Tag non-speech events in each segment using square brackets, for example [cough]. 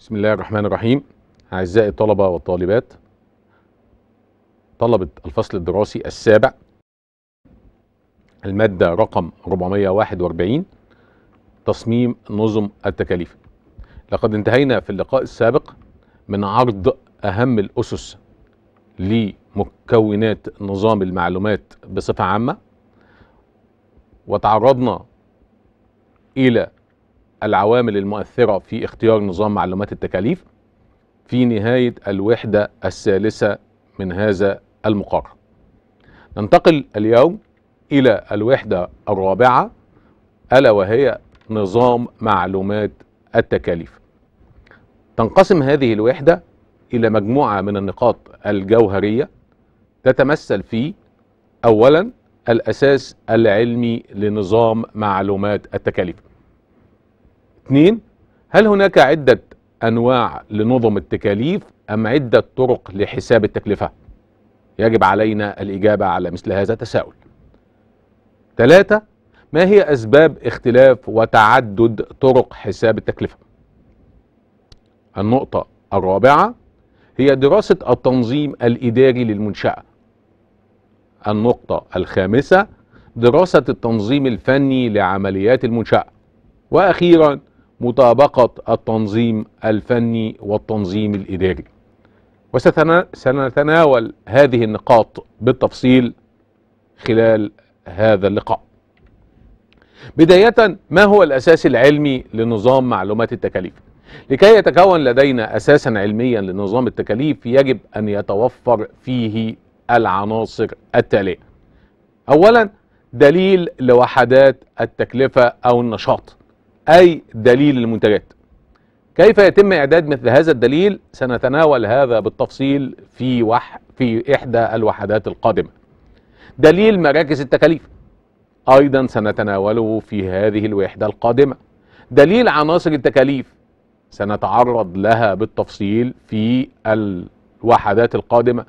بسم الله الرحمن الرحيم أعزائي الطلبة والطالبات طلبة الفصل الدراسي السابع المادة رقم 441 تصميم نظم التكاليف لقد انتهينا في اللقاء السابق من عرض أهم الأسس لمكونات نظام المعلومات بصفة عامة وتعرضنا إلى العوامل المؤثرة في اختيار نظام معلومات التكاليف في نهاية الوحدة الثالثة من هذا المقارن ننتقل اليوم إلى الوحدة الرابعة ألا وهي نظام معلومات التكاليف تنقسم هذه الوحدة إلى مجموعة من النقاط الجوهرية تتمثل في أولا الأساس العلمي لنظام معلومات التكاليف اثنين هل هناك عدة أنواع لنظم التكاليف أم عدة طرق لحساب التكلفة يجب علينا الإجابة على مثل هذا التساؤل ثلاثة ما هي أسباب اختلاف وتعدد طرق حساب التكلفة النقطة الرابعة هي دراسة التنظيم الإداري للمنشأة النقطة الخامسة دراسة التنظيم الفني لعمليات المنشأة وأخيرا مطابقة التنظيم الفني والتنظيم الإداري وسنتناول هذه النقاط بالتفصيل خلال هذا اللقاء بداية ما هو الأساس العلمي لنظام معلومات التكاليف؟ لكي يتكون لدينا أساسا علميا لنظام التكاليف يجب أن يتوفر فيه العناصر التالية أولا دليل لوحدات التكلفة أو النشاط أي دليل للمنتجات كيف يتم إعداد مثل هذا الدليل سنتناول هذا بالتفصيل في وح في إحدى الوحدات القادمة دليل مراكز التكاليف أيضا سنتناوله في هذه الوحدة القادمة دليل عناصر التكاليف سنتعرض لها بالتفصيل في الوحدات القادمة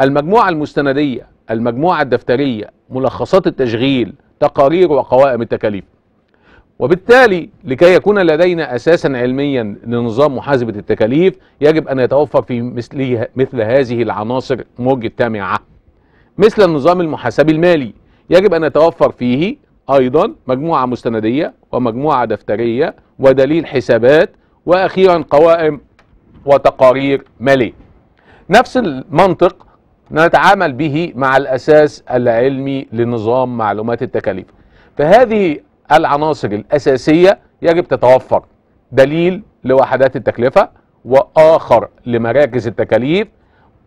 المجموعة المستندية المجموعة الدفترية ملخصات التشغيل تقارير وقوائم التكاليف وبالتالي لكي يكون لدينا أساسا علميا لنظام محاسبة التكاليف يجب أن يتوفر في مثل, مثل هذه العناصر مجتمعة مثل النظام المحاسبي المالي يجب أن يتوفر فيه أيضا مجموعة مستندية ومجموعة دفترية ودليل حسابات وأخيرا قوائم وتقارير مالية نفس المنطق نتعامل به مع الأساس العلمي لنظام معلومات التكاليف فهذه العناصر الأساسية يجب تتوفر دليل لوحدات التكلفة وآخر لمراكز التكاليف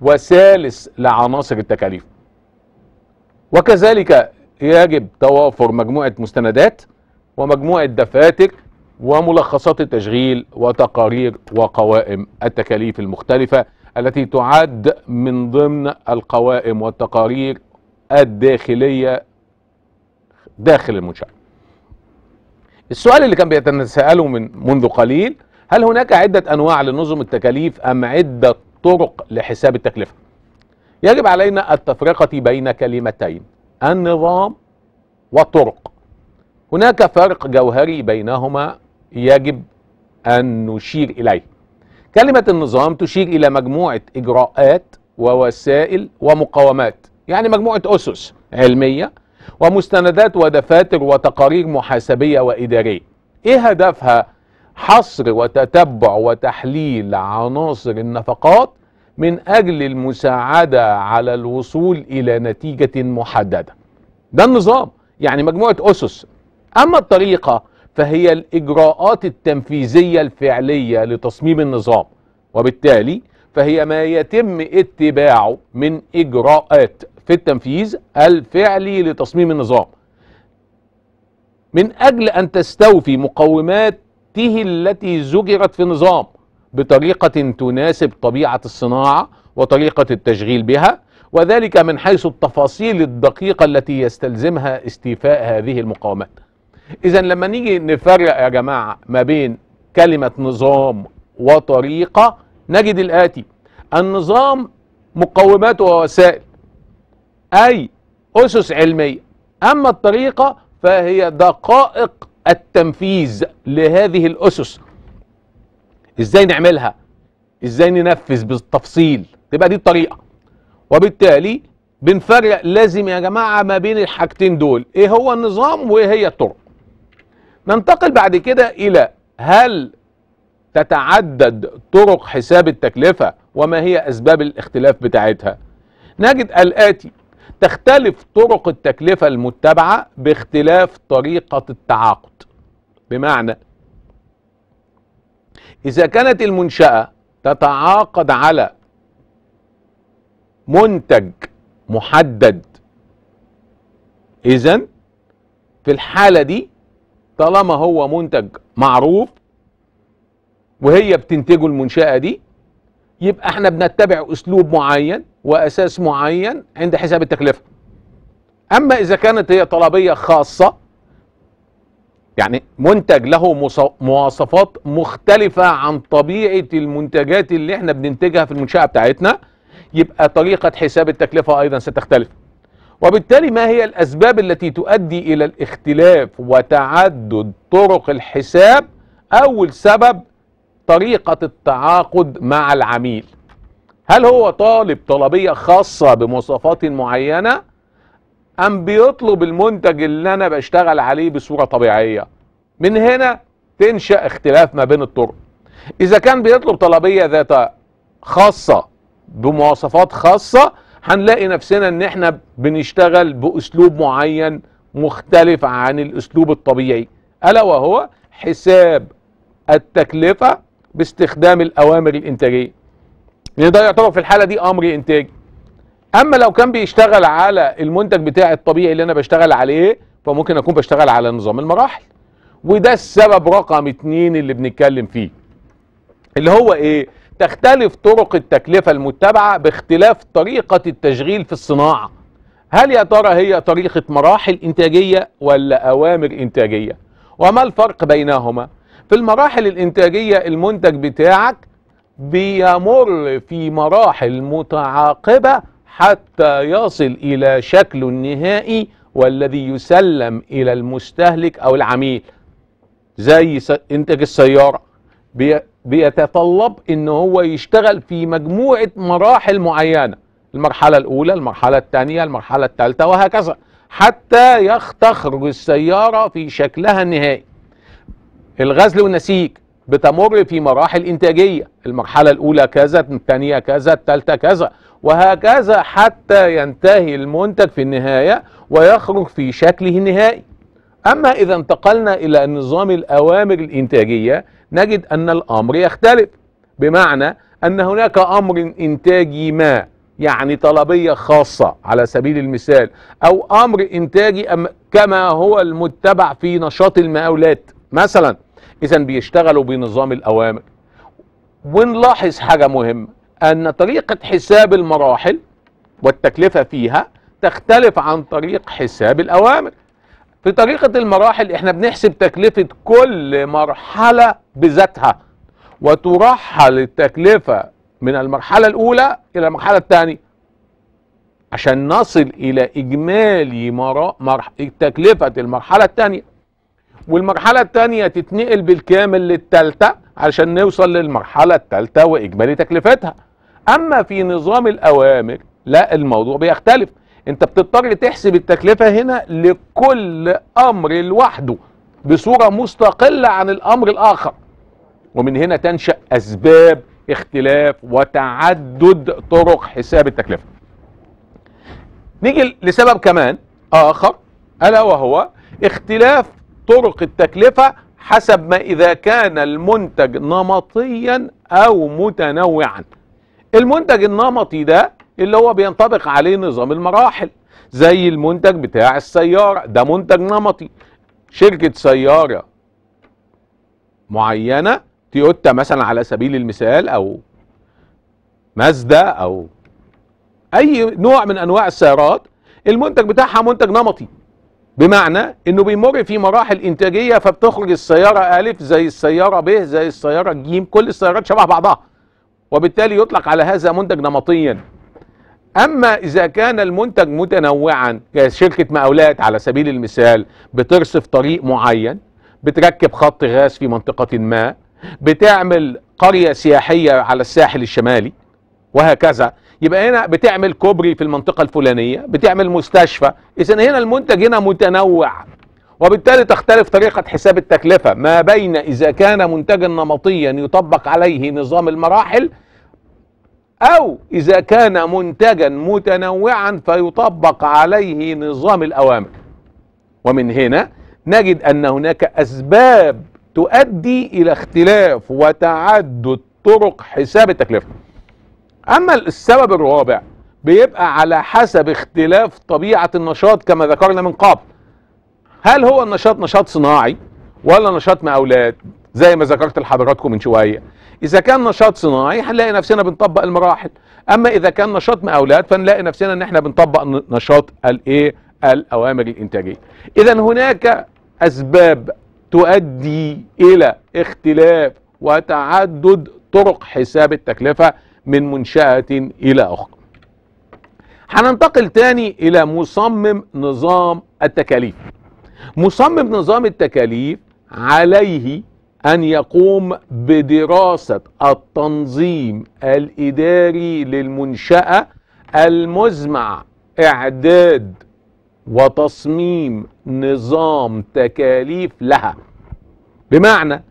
وثالث لعناصر التكاليف وكذلك يجب توافر مجموعة مستندات ومجموعة دفاتر وملخصات التشغيل وتقارير وقوائم التكاليف المختلفة التي تعد من ضمن القوائم والتقارير الداخلية داخل المنشأة السؤال اللي كان بيتساءله من منذ قليل هل هناك عدة أنواع لنظم التكاليف أم عدة طرق لحساب التكلفة يجب علينا التفرقة بين كلمتين النظام والطرق هناك فرق جوهري بينهما يجب أن نشير إليه كلمة النظام تشير إلى مجموعة إجراءات ووسائل ومقاومات يعني مجموعة أسس علمية ومستندات ودفاتر وتقارير محاسبية وإدارية إيه هدفها؟ حصر وتتبع وتحليل عناصر النفقات من أجل المساعدة على الوصول إلى نتيجة محددة ده النظام يعني مجموعة أسس أما الطريقة فهي الإجراءات التنفيذية الفعلية لتصميم النظام وبالتالي فهي ما يتم اتباعه من إجراءات في التنفيذ الفعلي لتصميم النظام من أجل أن تستوفي مقوماته التي زجرت في النظام بطريقة تناسب طبيعة الصناعة وطريقة التشغيل بها وذلك من حيث التفاصيل الدقيقة التي يستلزمها استيفاء هذه المقاومات إذا لما نيجي نفرق يا جماعة ما بين كلمة نظام وطريقة نجد الآتي النظام مقوماته ووسائل أي أسس علمية أما الطريقة فهي دقائق التنفيذ لهذه الأسس إزاي نعملها إزاي ننفذ بالتفصيل تبقى دي الطريقة وبالتالي بنفرق لازم يا جماعة ما بين الحاجتين دول إيه هو النظام وإيه هي الطرق ننتقل بعد كده إلى هل تتعدد طرق حساب التكلفة وما هي أسباب الاختلاف بتاعتها نجد الآتي تختلف طرق التكلفة المتبعة باختلاف طريقة التعاقد بمعنى إذا كانت المنشأة تتعاقد على منتج محدد إذا في الحالة دي طالما هو منتج معروف وهي بتنتجه المنشأة دي يبقى احنا بنتبع اسلوب معين واساس معين عند حساب التكلفه اما اذا كانت هي طلبيه خاصه يعني منتج له مواصفات مختلفه عن طبيعه المنتجات اللي احنا بننتجها في المنشاه بتاعتنا يبقى طريقه حساب التكلفه ايضا ستختلف وبالتالي ما هي الاسباب التي تؤدي الى الاختلاف وتعدد طرق الحساب اول سبب طريقة التعاقد مع العميل هل هو طالب طلبية خاصة بمواصفات معينة أم بيطلب المنتج اللي أنا بشتغل عليه بصورة طبيعية من هنا تنشأ اختلاف ما بين الطرق إذا كان بيطلب طلبية ذات خاصة بمواصفات خاصة هنلاقي نفسنا ان احنا بنشتغل باسلوب معين مختلف عن الاسلوب الطبيعي الا وهو حساب التكلفة باستخدام الأوامر الإنتاجية لأن ده يعتبر في الحالة دي أمر إنتاجي أما لو كان بيشتغل على المنتج بتاعي الطبيعي اللي أنا بشتغل عليه فممكن أكون بشتغل على نظام المراحل وده السبب رقم اتنين اللي بنتكلم فيه اللي هو إيه؟ تختلف طرق التكلفة المتبعة باختلاف طريقة التشغيل في الصناعة هل يا ترى هي طريقة مراحل إنتاجية ولا أوامر إنتاجية وما الفرق بينهما؟ في المراحل الانتاجية المنتج بتاعك بيمر في مراحل متعاقبة حتى يصل إلى شكله النهائي والذي يسلم إلى المستهلك أو العميل زي إنتاج السيارة بيتطلب إن هو يشتغل في مجموعة مراحل معينة المرحلة الأولى المرحلة الثانية المرحلة الثالثة وهكذا حتى تخرج السيارة في شكلها النهائي الغزل والنسيج بتمر في مراحل إنتاجية المرحلة الأولى كذا الثانية كذا الثالثة كذا وهكذا حتى ينتهي المنتج في النهاية ويخرج في شكله النهائي أما إذا انتقلنا إلى نظام الأوامر الإنتاجية نجد أن الأمر يختلف بمعنى أن هناك أمر إنتاجي ما يعني طلبية خاصة على سبيل المثال أو أمر إنتاجي كما هو المتبع في نشاط المقاولات مثلا اذا بيشتغلوا بنظام الاوامر ونلاحظ حاجه مهمه ان طريقه حساب المراحل والتكلفه فيها تختلف عن طريق حساب الاوامر في طريقه المراحل احنا بنحسب تكلفه كل مرحله بذاتها وترحل التكلفه من المرحله الاولى الى المرحله الثانيه عشان نصل الى اجمالي مرا... مرح... تكلفه المرحله الثانيه والمرحلة الثانية تتنقل بالكامل للثالثة عشان نوصل للمرحلة الثالثة وإجمالي تكلفتها أما في نظام الأوامر لا الموضوع بيختلف أنت بتضطر تحسب التكلفة هنا لكل أمر لوحده بصورة مستقلة عن الأمر الآخر ومن هنا تنشأ أسباب اختلاف وتعدد طرق حساب التكلفة نيجي لسبب كمان آخر ألا وهو اختلاف طرق التكلفة حسب ما إذا كان المنتج نمطيا أو متنوعا المنتج النمطي ده اللي هو بينطبق عليه نظام المراحل زي المنتج بتاع السيارة ده منتج نمطي شركة سيارة معينة تويوتا مثلا على سبيل المثال أو مازدا أو أي نوع من أنواع السيارات المنتج بتاعها منتج نمطي بمعنى انه بيمر في مراحل انتاجيه فبتخرج السياره الف زي السياره ب زي السياره ج كل السيارات شبه بعضها وبالتالي يطلق على هذا منتج نمطيا اما اذا كان المنتج متنوعا كشركه مقاولات على سبيل المثال بترصف طريق معين بتركب خط غاز في منطقه ما بتعمل قريه سياحيه على الساحل الشمالي وهكذا يبقى هنا بتعمل كوبري في المنطقة الفلانية بتعمل مستشفى إذا هنا المنتج هنا متنوع وبالتالي تختلف طريقة حساب التكلفة ما بين إذا كان منتجا نمطيا يطبق عليه نظام المراحل أو إذا كان منتجا متنوعا فيطبق عليه نظام الأوامر ومن هنا نجد أن هناك أسباب تؤدي إلى اختلاف وتعدد طرق حساب التكلفة اما السبب الرابع بيبقى على حسب اختلاف طبيعه النشاط كما ذكرنا من قبل هل هو النشاط نشاط صناعي ولا نشاط مقاولات زي ما ذكرت لحضراتكم من شويه اذا كان نشاط صناعي هنلاقي نفسنا بنطبق المراحل اما اذا كان نشاط مقاولات فنلاقي نفسنا ان احنا بنطبق نشاط الايه الاوامر الانتاجيه اذا هناك اسباب تؤدي الى اختلاف وتعدد طرق حساب التكلفه من منشأة إلى أخرى هننتقل تاني إلى مصمم نظام التكاليف مصمم نظام التكاليف عليه أن يقوم بدراسة التنظيم الإداري للمنشأة المزمع إعداد وتصميم نظام تكاليف لها بمعنى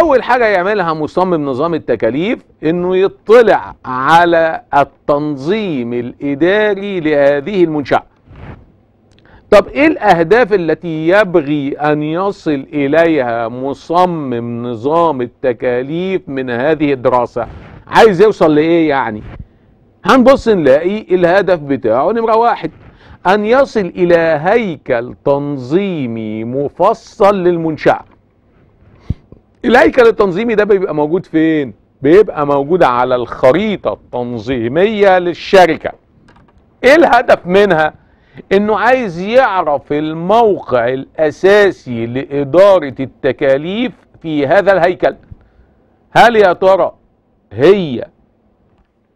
اول حاجه يعملها مصمم نظام التكاليف انه يطلع على التنظيم الاداري لهذه المنشاه طب ايه الاهداف التي يبغي ان يصل اليها مصمم نظام التكاليف من هذه الدراسه عايز يوصل لايه يعني هنبص نلاقي الهدف بتاعه نمره واحد ان يصل الى هيكل تنظيمي مفصل للمنشاه الهيكل التنظيمي ده بيبقى موجود فين بيبقى موجود على الخريطه التنظيميه للشركه ايه الهدف منها انه عايز يعرف الموقع الاساسي لاداره التكاليف في هذا الهيكل هل يا ترى هي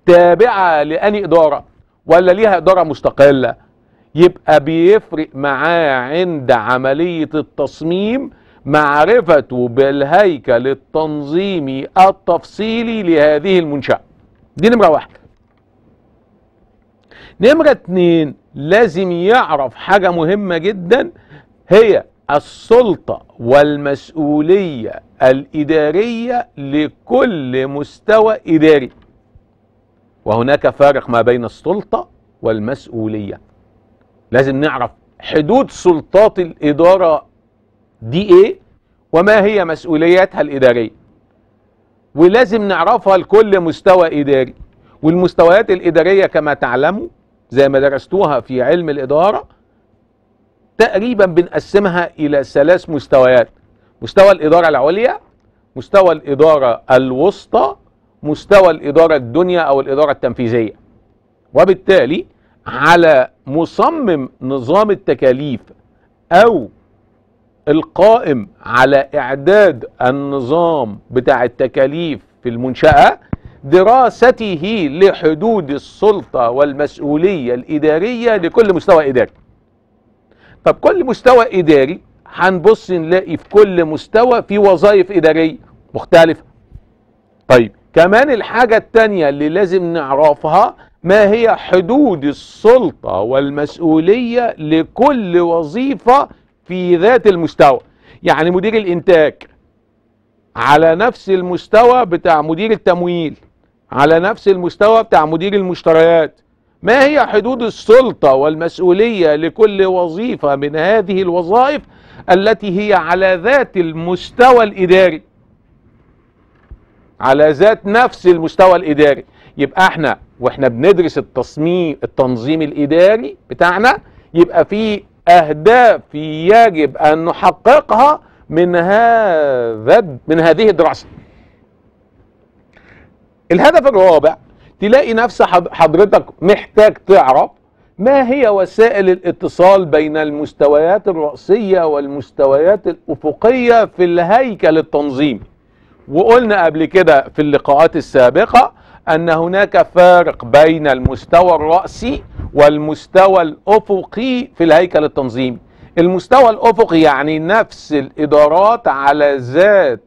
تابعه لاني اداره ولا ليها اداره مستقله يبقى بيفرق معاه عند عمليه التصميم معرفته بالهيكل التنظيمي التفصيلي لهذه المنشأة دي نمرة واحد نمرة اتنين لازم يعرف حاجة مهمة جدا هي السلطة والمسؤولية الإدارية لكل مستوى إداري وهناك فارق ما بين السلطة والمسؤولية لازم نعرف حدود سلطات الإدارة دي ايه وما هي مسؤولياتها الاداريه ولازم نعرفها لكل مستوى اداري والمستويات الاداريه كما تعلموا زي ما درستوها في علم الاداره تقريبا بنقسمها الى ثلاث مستويات مستوى الاداره العليا مستوى الاداره الوسطى مستوى الاداره الدنيا او الاداره التنفيذيه وبالتالي على مصمم نظام التكاليف او القائم على إعداد النظام بتاع التكاليف في المنشأة دراسته لحدود السلطة والمسؤولية الإدارية لكل مستوى إداري طب كل مستوى إداري هنبص نلاقي في كل مستوى في وظائف إدارية مختلفة طيب كمان الحاجة التانية اللي لازم نعرفها ما هي حدود السلطة والمسؤولية لكل وظيفة في ذات المستوى يعني مدير الانتاج على نفس المستوى بتاع مدير التمويل على نفس المستوى بتاع مدير المشتريات ما هي حدود السلطة والمسؤولية لكل وظيفة من هذه الوظائف التي هي على ذات المستوى الإداري على ذات نفس المستوى الإداري يبقى احنا واحنا بندرس التصميم التنظيم الإداري بتاعنا يبقى في أهداف يجب أن نحققها من هذا من هذه الدراسة الهدف الرابع تلاقي نفس حضرتك محتاج تعرف ما هي وسائل الاتصال بين المستويات الرأسية والمستويات الأفقية في الهيكل التنظيمي وقلنا قبل كده في اللقاءات السابقة أن هناك فارق بين المستوى الرأسي والمستوى الأفقي في الهيكل التنظيمي المستوى الأفقي يعني نفس الإدارات على ذات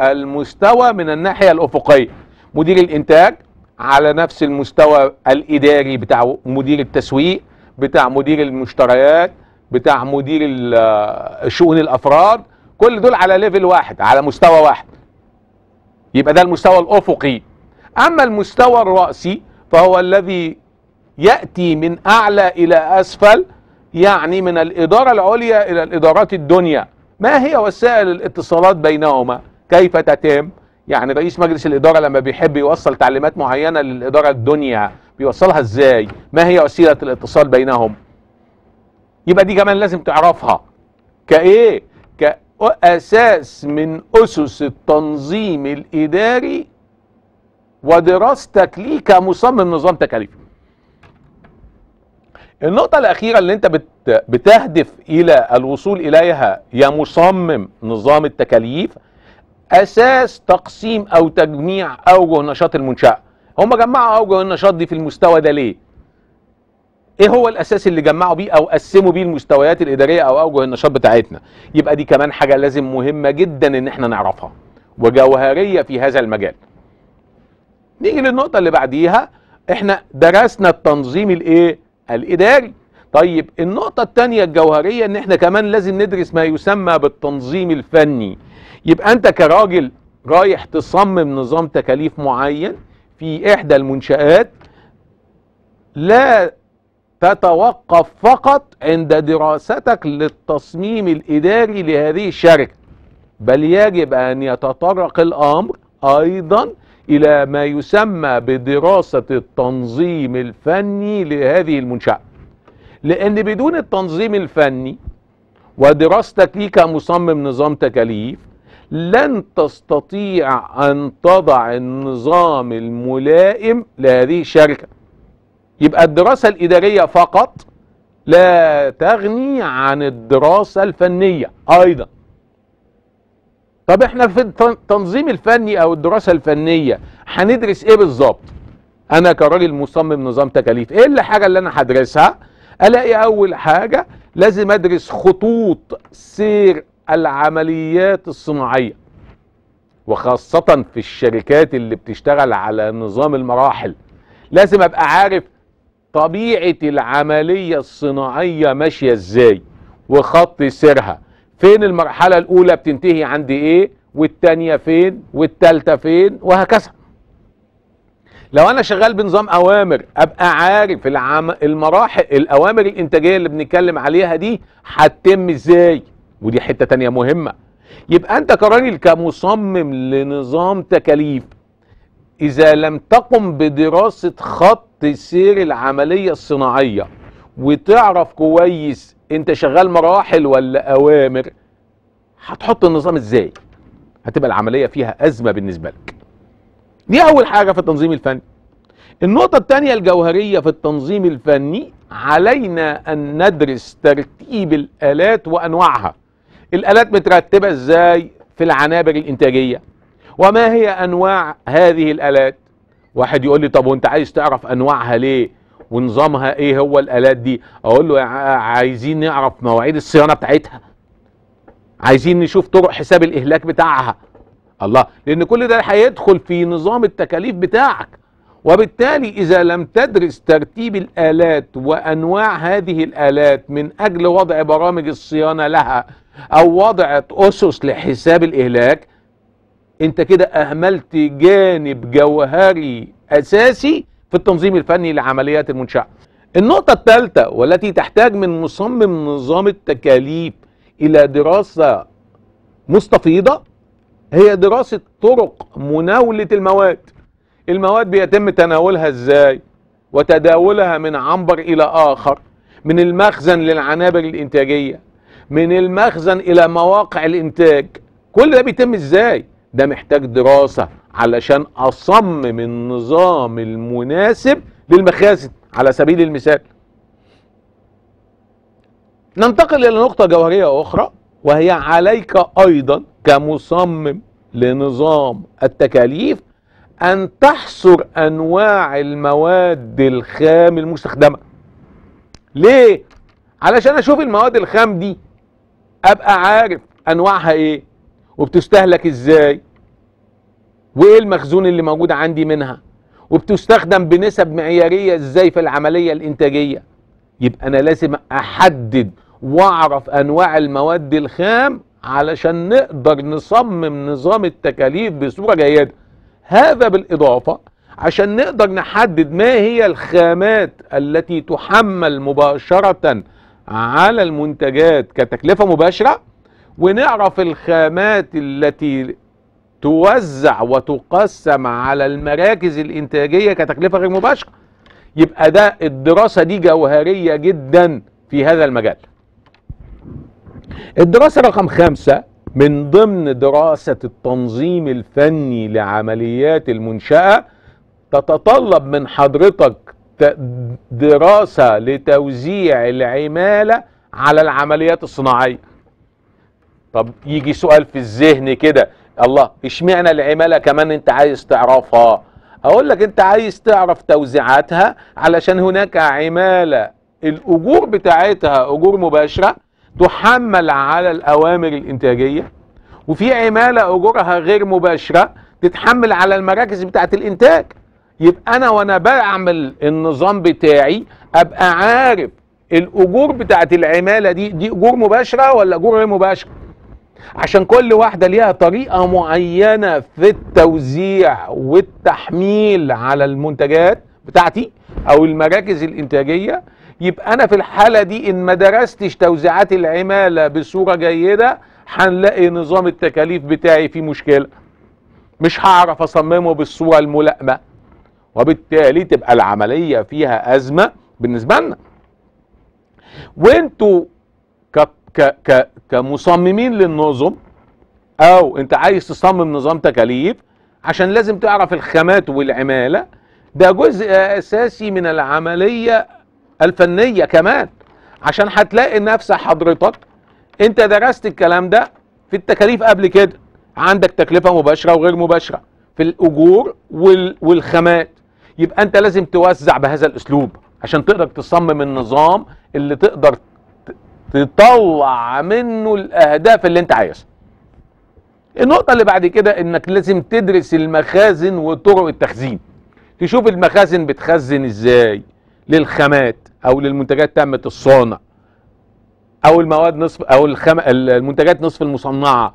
المستوى من الناحية الأفقية مدير الإنتاج على نفس المستوى الإداري بتاع مدير التسويق بتاع مدير المشتريات بتاع مدير شؤون الأفراد كل دول على ليفل واحد على مستوى واحد يبقى ده المستوى الأفقي أما المستوى الرأسي فهو الذي يأتي من أعلى إلى أسفل يعني من الإدارة العليا إلى الإدارات الدنيا ما هي وسائل الاتصالات بينهما كيف تتم يعني رئيس مجلس الإدارة لما بيحب يوصل تعليمات معينة للإدارة الدنيا بيوصلها إزاي ما هي وسيلة الاتصال بينهم يبقى دي كمان لازم تعرفها كإيه كأساس من أسس التنظيم الإداري ودراستك ليه كمصمم نظام تكاليفي النقطة الأخيرة اللي أنت بت بتهدف إلى الوصول إليها يا مصمم نظام التكاليف أساس تقسيم أو تجميع أوجه نشاط المنشأة هم جمعوا أوجه النشاط دي في المستوى ده ليه؟ ايه هو الاساس اللي جمعوا بيه او قسموا بيه المستويات الاداريه او اوجه النشاط بتاعتنا يبقى دي كمان حاجه لازم مهمه جدا ان احنا نعرفها وجوهريه في هذا المجال نيجي للنقطه اللي بعديها احنا درسنا التنظيم الايه الاداري طيب النقطة الثانية الجوهرية ان احنا كمان لازم ندرس ما يسمى بالتنظيم الفني يبقى انت كراجل رايح تصمم نظام تكاليف معين في احدى المنشآت لا تتوقف فقط عند دراستك للتصميم الاداري لهذه الشركة بل يجب ان يتطرق الامر ايضا إلى ما يسمى بدراسة التنظيم الفني لهذه المنشأة لأن بدون التنظيم الفني ودراستك لي كمصمم نظام تكاليف لن تستطيع أن تضع النظام الملائم لهذه الشركة يبقى الدراسة الإدارية فقط لا تغني عن الدراسة الفنية أيضاً طب احنا في التنظيم الفني او الدراسه الفنيه هندرس ايه بالظبط انا كراجل مصمم نظام تكاليف ايه اللي حاجه اللي انا هدرسها الاقي اول حاجه لازم ادرس خطوط سير العمليات الصناعيه وخاصه في الشركات اللي بتشتغل على نظام المراحل لازم ابقى عارف طبيعه العمليه الصناعيه ماشيه ازاي وخط سيرها فين المرحلة الأولى بتنتهي عند إيه والتانية فين والتالتة فين وهكذا لو أنا شغال بنظام أوامر أبقى عارف العم... المراحل الأوامر الإنتاجية اللي بنتكلم عليها دي هتتم إزاي ودي حتة تانية مهمة يبقى أنت كراجل كمصمم لنظام تكاليف إذا لم تقم بدراسة خط سير العملية الصناعية وتعرف كويس انت شغال مراحل ولا اوامر هتحط النظام ازاي هتبقى العمليه فيها ازمه بالنسبه لك دي اول حاجه في التنظيم الفني النقطه الثانيه الجوهريه في التنظيم الفني علينا ان ندرس ترتيب الالات وانواعها الالات مترتبه ازاي في العنابر الانتاجيه وما هي انواع هذه الالات واحد يقول لي طب وانت عايز تعرف انواعها ليه ونظامها ايه هو الالات دي اقول له عايزين نعرف مواعيد الصيانه بتاعتها عايزين نشوف طرق حساب الاهلاك بتاعها الله لان كل ده هيدخل في نظام التكاليف بتاعك وبالتالي اذا لم تدرس ترتيب الالات وانواع هذه الالات من اجل وضع برامج الصيانه لها او وضع اسس لحساب الاهلاك انت كده اهملت جانب جوهري اساسي في التنظيم الفني لعمليات المنشأة النقطة الثالثة والتي تحتاج من مصمم نظام التكاليف إلى دراسة مستفيضة هي دراسة طرق مناولة المواد المواد بيتم تناولها ازاي وتداولها من عنبر إلى آخر من المخزن للعنابر الإنتاجية من المخزن إلى مواقع الإنتاج كل ده بيتم ازاي ده محتاج دراسة علشان اصمم النظام المناسب للمخازن على سبيل المثال ننتقل الى نقطه جوهريه اخرى وهي عليك ايضا كمصمم لنظام التكاليف ان تحصر انواع المواد الخام المستخدمه ليه علشان اشوف المواد الخام دي ابقى عارف انواعها ايه وبتستهلك ازاي وايه المخزون اللي موجود عندي منها وبتستخدم بنسب معياريه ازاي في العمليه الانتاجيه يبقى انا لازم احدد واعرف انواع المواد الخام علشان نقدر نصمم نظام التكاليف بصوره جيده هذا بالاضافه عشان نقدر نحدد ما هي الخامات التي تحمل مباشره على المنتجات كتكلفه مباشره ونعرف الخامات التي توزع وتقسم على المراكز الإنتاجية كتكلفة غير مباشرة يبقى ده الدراسة دي جوهرية جدا في هذا المجال الدراسة رقم خمسة من ضمن دراسة التنظيم الفني لعمليات المنشأة تتطلب من حضرتك دراسة لتوزيع العمالة على العمليات الصناعية طب يجي سؤال في الذهن كده الله اشمعنى العماله كمان انت عايز تعرفها اقول لك انت عايز تعرف توزيعاتها علشان هناك عماله الاجور بتاعتها اجور مباشره تحمل على الاوامر الانتاجيه وفي عماله اجورها غير مباشره تتحمل على المراكز بتاعه الانتاج يبقى انا وانا بعمل النظام بتاعي ابقى عارف الاجور بتاعه العماله دي دي اجور مباشره ولا اجور غير مباشره عشان كل واحدة ليها طريقة معينة في التوزيع والتحميل على المنتجات بتاعتي أو المراكز الإنتاجية يبقى أنا في الحالة دي إن ما درستش توزيعات العمالة بصورة جيدة هنلاقي نظام التكاليف بتاعي فيه مشكلة مش هعرف أصممه بالصورة الملائمة وبالتالي تبقى العملية فيها أزمة بالنسبة لنا وانتوا كمصممين للنظم او انت عايز تصمم نظام تكاليف عشان لازم تعرف الخامات والعماله ده جزء اساسي من العمليه الفنيه كمان عشان هتلاقي نفس حضرتك انت درست الكلام ده في التكاليف قبل كده عندك تكلفه مباشره وغير مباشره في الاجور والخامات يبقى انت لازم توزع بهذا الاسلوب عشان تقدر تصمم النظام اللي تقدر تطلع منه الاهداف اللي انت عايزها النقطه اللي بعد كده انك لازم تدرس المخازن وطرق التخزين تشوف المخازن بتخزن ازاي للخامات او للمنتجات تامه الصانع او المواد نصف او الخم... المنتجات نصف المصنعه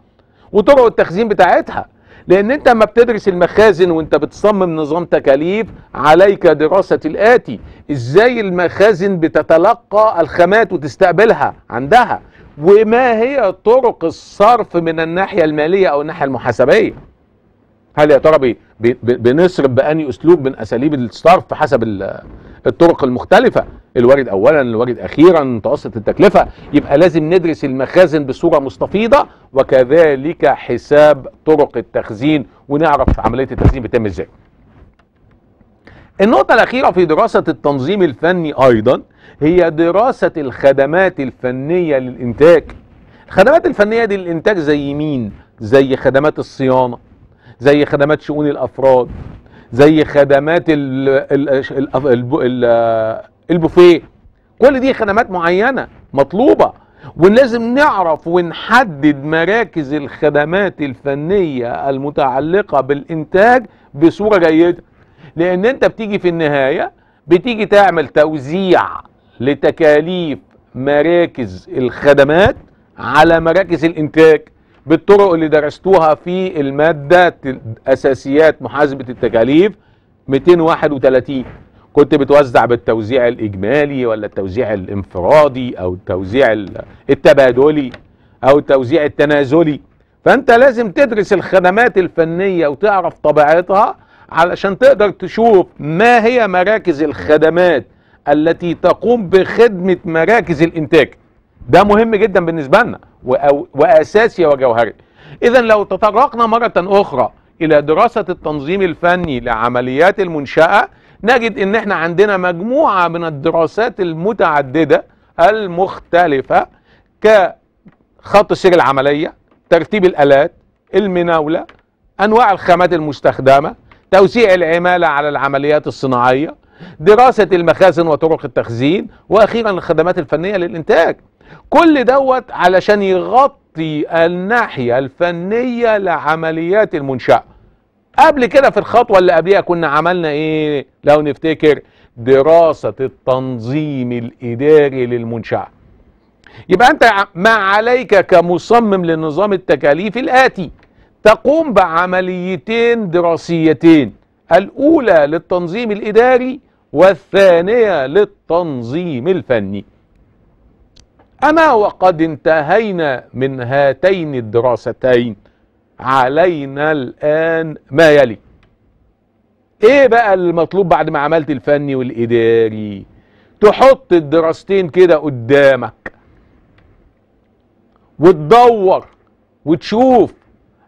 وطرق التخزين بتاعتها لان انت ما بتدرس المخازن وانت بتصمم نظام تكاليف عليك دراسة الاتي ازاي المخازن بتتلقى الخامات وتستقبلها عندها وما هي طرق الصرف من الناحية المالية او الناحية المحاسبية هل يا ترى بنصرف باني اسلوب من اساليب الصرف حسب الطرق المختلفه الوارد اولا الوارد اخيرا متوسط التكلفه يبقى لازم ندرس المخازن بصوره مستفيضه وكذلك حساب طرق التخزين ونعرف عمليه التخزين بتتم ازاي النقطة الأخيرة في دراسة التنظيم الفني أيضا هي دراسة الخدمات الفنية للإنتاج الخدمات الفنية دي للإنتاج زي مين؟ زي خدمات الصيانة زي خدمات شؤون الأفراد زي خدمات البوفيه كل دي خدمات معينه مطلوبه ولازم نعرف ونحدد مراكز الخدمات الفنيه المتعلقه بالانتاج بصوره جيده لان انت بتيجي في النهايه بتيجي تعمل توزيع لتكاليف مراكز الخدمات على مراكز الانتاج بالطرق اللي درستوها في المادة أساسيات محاسبة التكاليف 231 كنت بتوزع بالتوزيع الإجمالي ولا التوزيع الانفرادي أو التوزيع التبادلي أو التوزيع التنازلي فأنت لازم تدرس الخدمات الفنية وتعرف طبيعتها علشان تقدر تشوف ما هي مراكز الخدمات التي تقوم بخدمة مراكز الإنتاج ده مهم جدا بالنسبه لنا واساسي وجوهري اذا لو تطرقنا مره اخرى الى دراسه التنظيم الفني لعمليات المنشاه نجد ان احنا عندنا مجموعه من الدراسات المتعدده المختلفه كخط سير العمليه ترتيب الالات المناوله انواع الخامات المستخدمه توسيع العماله على العمليات الصناعيه دراسه المخازن وطرق التخزين واخيرا الخدمات الفنيه للانتاج كل دوت علشان يغطي الناحية الفنية لعمليات المنشأة قبل كده في الخطوة اللي قبليها كنا عملنا ايه لو نفتكر دراسة التنظيم الإداري للمنشأة يبقى أنت ما عليك كمصمم للنظام التكاليف الآتي تقوم بعمليتين دراسيتين الأولى للتنظيم الإداري والثانية للتنظيم الفني أما وقد انتهينا من هاتين الدراستين علينا الآن ما يلي ايه بقى المطلوب بعد ما عملت الفني والإداري تحط الدراستين كده قدامك وتدور وتشوف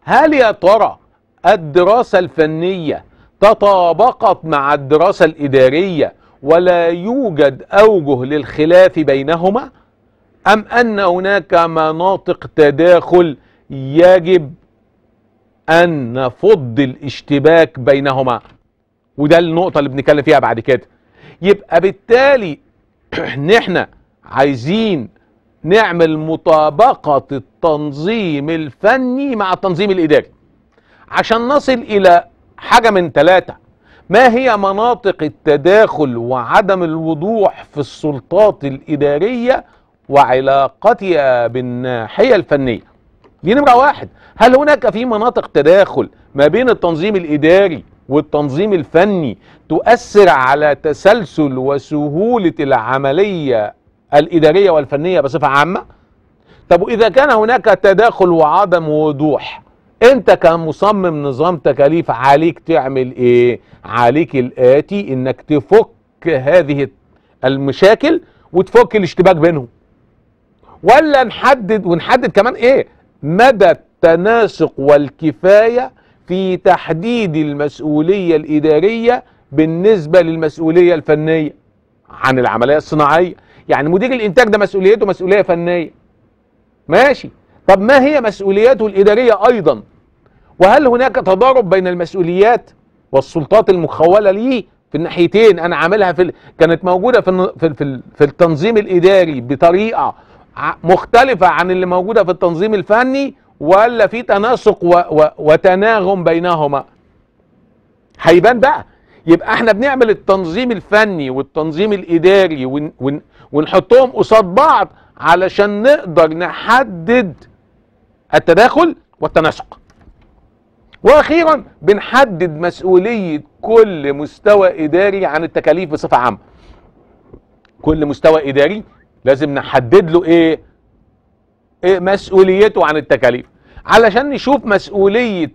هل يا ترى الدراسة الفنية تطابقت مع الدراسة الإدارية ولا يوجد أوجه للخلاف بينهما؟ أم أن هناك مناطق تداخل يجب أن نفض الاشتباك بينهما وده النقطة اللي بنتكلم فيها بعد كده يبقى بالتالي ان [clears throat] احنا عايزين نعمل مطابقة التنظيم الفني مع التنظيم الإداري عشان نصل إلى حاجة من ثلاثة ما هي مناطق التداخل وعدم الوضوح في السلطات الإدارية وعلاقتها بالناحية الفنية دي نمرة واحد هل هناك في مناطق تداخل ما بين التنظيم الإداري والتنظيم الفني تؤثر على تسلسل وسهولة العملية الإدارية والفنية بصفة عامة طب وإذا كان هناك تداخل وعدم وضوح انت كمصمم نظام تكاليف عليك تعمل ايه عليك الاتي انك تفك هذه المشاكل وتفك الاشتباك بينهم ولا نحدد ونحدد كمان ايه مدى التناسق والكفاية في تحديد المسؤولية الإدارية بالنسبة للمسؤولية الفنية عن العملية الصناعية يعني مدير الإنتاج ده مسؤوليته مسؤولية فنية ماشي طب ما هي مسؤولياته الإدارية أيضا وهل هناك تضارب بين المسؤوليات والسلطات المخولة ليه في الناحيتين أنا عاملها في ال... كانت موجودة في, في, في, في التنظيم الإداري بطريقة مختلفة عن اللي موجودة في التنظيم الفني ولا في تناسق و و وتناغم بينهما هيبان بقى يبقى احنا بنعمل التنظيم الفني والتنظيم الاداري ون ون ونحطهم قصاد بعض علشان نقدر نحدد التداخل والتناسق واخيرا بنحدد مسؤوليه كل مستوى اداري عن التكاليف بصفه عامه كل مستوى اداري لازم نحدد له ايه, إيه مسؤوليته عن التكاليف علشان نشوف مسؤولية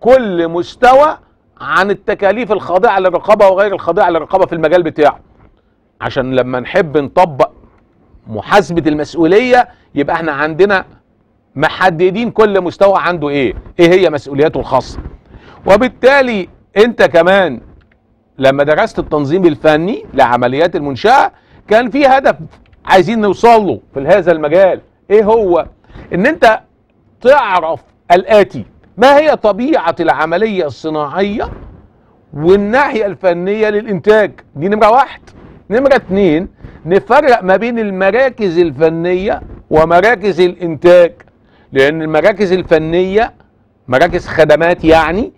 كل مستوى عن التكاليف الخاضعة للرقابة وغير الخاضعة للرقابة في المجال بتاعه عشان لما نحب نطبق محاسبة المسؤولية يبقى احنا عندنا محددين كل مستوى عنده ايه ايه هي مسؤولياته الخاصة وبالتالي انت كمان لما درست التنظيم الفني لعمليات المنشأة كان في هدف عايزين نوصل له في هذا المجال ايه هو ان انت تعرف الاتي ما هي طبيعه العمليه الصناعيه والناحيه الفنيه للانتاج دي نمره واحد نمره اتنين نفرق ما بين المراكز الفنيه ومراكز الانتاج لان المراكز الفنيه مراكز خدمات يعني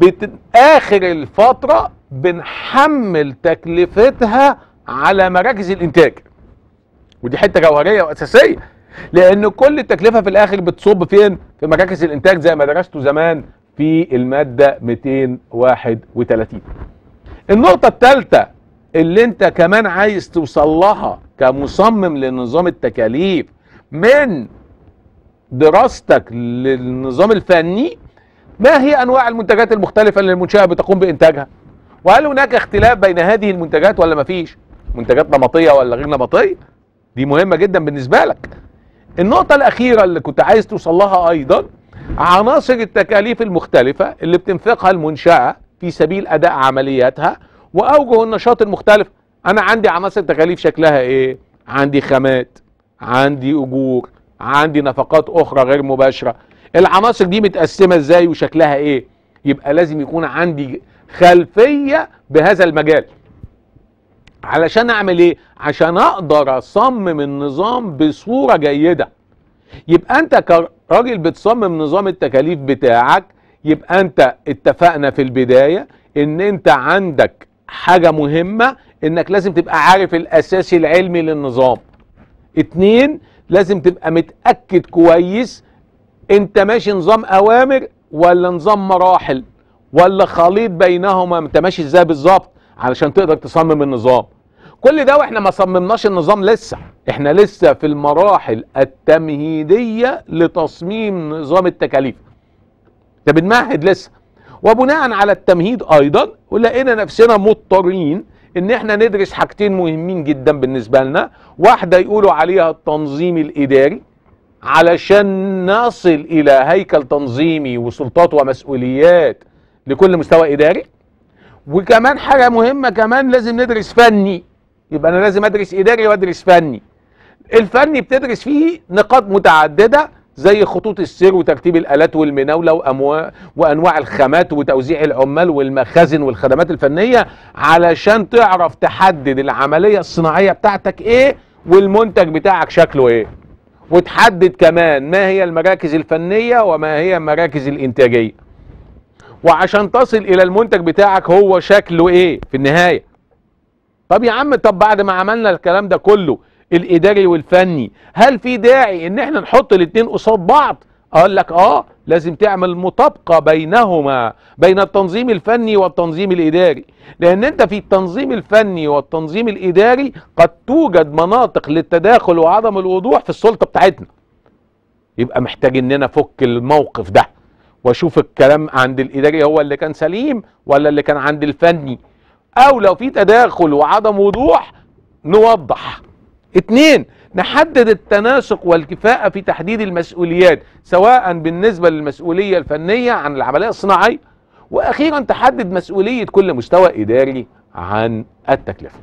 بت... اخر الفتره بنحمل تكلفتها على مراكز الانتاج ودي حته جوهريه واساسيه لان كل التكلفه في الاخر بتصب فين في مراكز الانتاج زي ما درسته زمان في الماده 231 النقطه الثالثه اللي انت كمان عايز توصل لها كمصمم لنظام التكاليف من دراستك للنظام الفني ما هي انواع المنتجات المختلفه اللي المنشاه بتقوم بانتاجها وهل هناك اختلاف بين هذه المنتجات ولا مفيش منتجات نمطيه ولا غير نمطيه دي مهمة جدا بالنسبة لك النقطة الأخيرة اللي كنت عايز توصلها أيضا عناصر التكاليف المختلفة اللي بتنفقها المنشأة في سبيل أداء عملياتها وأوجه النشاط المختلف أنا عندي عناصر تكاليف شكلها إيه؟ عندي خامات عندي أجور عندي نفقات أخرى غير مباشرة العناصر دي متقسمة إزاي وشكلها إيه؟ يبقى لازم يكون عندي خلفية بهذا المجال علشان اعمل ايه عشان اقدر اصمم النظام بصوره جيده يبقى انت كراجل بتصمم نظام التكاليف بتاعك يبقى انت اتفقنا في البدايه ان انت عندك حاجه مهمه انك لازم تبقى عارف الاساس العلمي للنظام اتنين لازم تبقى متاكد كويس انت ماشي نظام اوامر ولا نظام مراحل ولا خليط بينهما انت ماشي ازاي بالظبط علشان تقدر تصمم النظام كل ده واحنا ما صممناش النظام لسه احنا لسه في المراحل التمهيدية لتصميم نظام التكاليف ده بنمهد لسه وبناء على التمهيد ايضا لقينا نفسنا مضطرين ان احنا ندرس حاجتين مهمين جدا بالنسبة لنا واحدة يقولوا عليها التنظيم الاداري علشان نصل الى هيكل تنظيمي وسلطات ومسؤوليات لكل مستوى اداري وكمان حاجه مهمه كمان لازم ندرس فني يبقى انا لازم ادرس اداري وادرس فني الفني بتدرس فيه نقاط متعدده زي خطوط السير وترتيب الالات والمناوله واموا وانواع الخامات وتوزيع العمال والمخازن والخدمات الفنيه علشان تعرف تحدد العمليه الصناعيه بتاعتك ايه والمنتج بتاعك شكله ايه وتحدد كمان ما هي المراكز الفنيه وما هي المراكز الانتاجيه وعشان تصل الى المنتج بتاعك هو شكله ايه في النهايه طب يا عم طب بعد ما عملنا الكلام ده كله الاداري والفني هل في داعي ان احنا نحط الاتنين قصاد بعض اقول لك اه لازم تعمل مطابقه بينهما بين التنظيم الفني والتنظيم الاداري لان انت في التنظيم الفني والتنظيم الاداري قد توجد مناطق للتداخل وعدم الوضوح في السلطه بتاعتنا يبقى محتاج اننا نفك الموقف ده واشوف الكلام عند الاداري هو اللي كان سليم ولا اللي كان عند الفني او لو في تداخل وعدم وضوح نوضح اتنين نحدد التناسق والكفاءة في تحديد المسؤوليات سواء بالنسبة للمسؤولية الفنية عن العملية الصناعية وأخيرا تحدد مسؤولية كل مستوى إداري عن التكلفة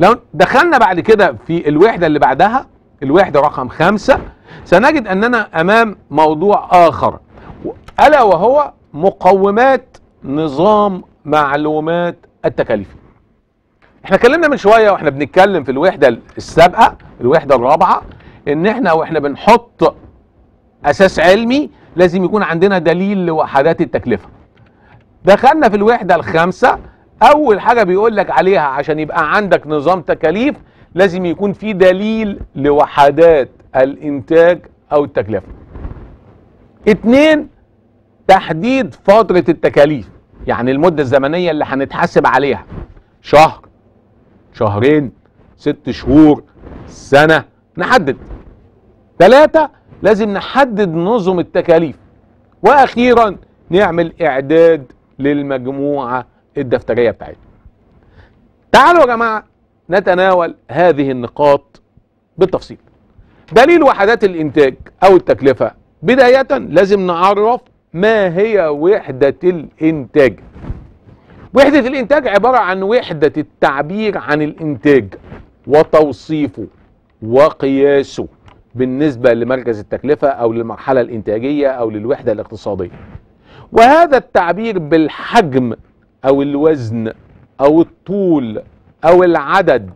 لو دخلنا بعد كده في الوحدة اللي بعدها الوحدة رقم خمسة سنجد أننا أمام موضوع آخر ألا وهو مقومات نظام معلومات التكاليف احنا اتكلمنا من شوية واحنا بنتكلم في الوحدة السابقة الوحدة الرابعة ان احنا واحنا بنحط اساس علمي لازم يكون عندنا دليل لوحدات التكلفة دخلنا في الوحدة الخامسة اول حاجة بيقول لك عليها عشان يبقى عندك نظام تكاليف لازم يكون في دليل لوحدات الانتاج او التكلفه اتنين تحديد فتره التكاليف يعني المده الزمنيه اللي هنتحاسب عليها شهر شهرين ست شهور سنه نحدد ثلاثه لازم نحدد نظم التكاليف واخيرا نعمل اعداد للمجموعه الدفتريه بتاعتنا تعالوا يا جماعه نتناول هذه النقاط بالتفصيل دليل وحدات الإنتاج أو التكلفة بداية لازم نعرف ما هي وحدة الإنتاج وحدة الإنتاج عبارة عن وحدة التعبير عن الإنتاج وتوصيفه وقياسه بالنسبة لمركز التكلفة أو للمرحلة الإنتاجية أو للوحدة الاقتصادية وهذا التعبير بالحجم أو الوزن أو الطول أو العدد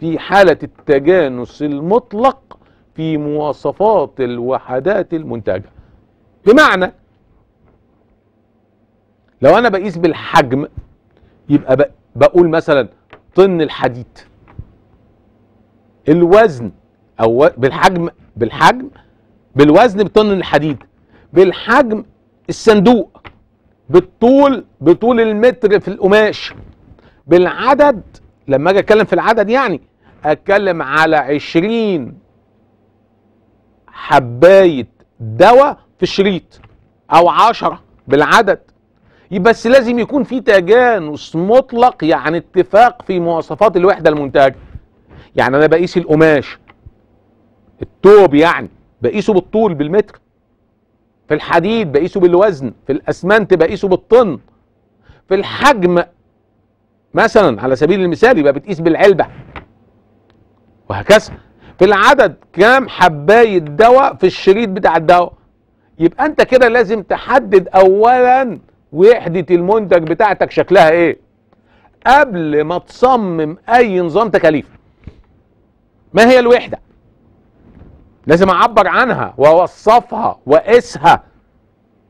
في حالة التجانس المطلق في مواصفات الوحدات المنتجة بمعنى لو انا بقيس بالحجم يبقى بقول مثلا طن الحديد الوزن او بالحجم بالحجم بالوزن بطن الحديد بالحجم الصندوق بالطول بطول المتر في القماش بالعدد لما اجي اتكلم في العدد يعني اتكلم على 20 حبايه دواء في الشريط او عشرة بالعدد بس لازم يكون في تجانس مطلق يعني اتفاق في مواصفات الوحده المنتجه يعني انا بقيس القماش التوب يعني بقيسه بالطول بالمتر في الحديد بقيسه بالوزن في الاسمنت بقيسه بالطن في الحجم مثلا على سبيل المثال يبقى بتقيس بالعلبه وهكذا في العدد كام حبايه دواء في الشريط بتاع الدواء يبقى انت كده لازم تحدد اولا وحده المنتج بتاعتك شكلها ايه قبل ما تصمم اي نظام تكاليف ما هي الوحده لازم اعبر عنها واوصفها واقيسها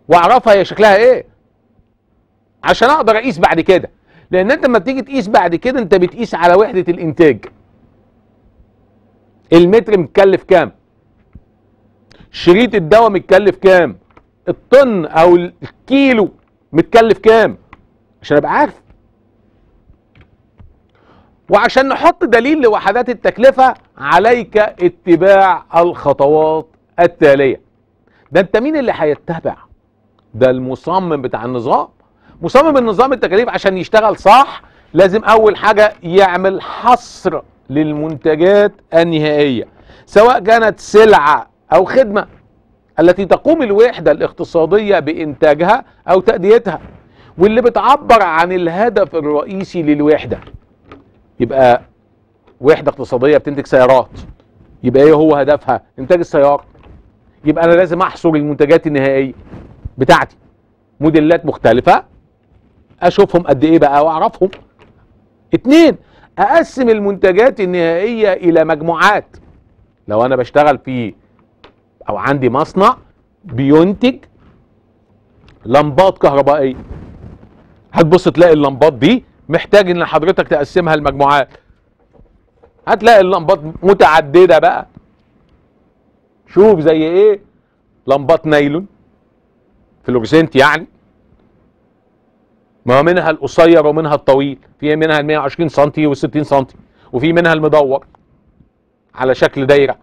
واعرفها هي شكلها ايه عشان اقدر اقيس بعد كده لان انت لما بتيجي تقيس بعد كده انت بتقيس على وحده الانتاج المتر متكلف كام شريط الدواء متكلف كام الطن او الكيلو متكلف كام عشان ابقى عارف وعشان نحط دليل لوحدات التكلفة عليك اتباع الخطوات التالية ده انت مين اللي هيتبع ده المصمم بتاع النظام مصمم النظام التكاليف عشان يشتغل صح لازم اول حاجة يعمل حصر للمنتجات النهائية سواء كانت سلعة أو خدمة التي تقوم الوحدة الاقتصادية بإنتاجها أو تأديتها واللي بتعبر عن الهدف الرئيسي للوحدة يبقى وحدة اقتصادية بتنتج سيارات يبقى ايه هو هدفها انتاج السيارة يبقى انا لازم احصر المنتجات النهائية بتاعتي موديلات مختلفة اشوفهم قد ايه بقى واعرفهم اتنين اقسم المنتجات النهائيه الى مجموعات لو انا بشتغل في او عندي مصنع بينتج لمبات كهربائيه هتبص تلاقي اللمبات دي محتاج ان حضرتك تقسمها لمجموعات هتلاقي اللمبات متعدده بقى شوف زي ايه لمبات نايلون فلورسنت يعني ما منها القصير ومنها الطويل في منها ال 120 سم و 60 سم وفي منها المدور على شكل دايره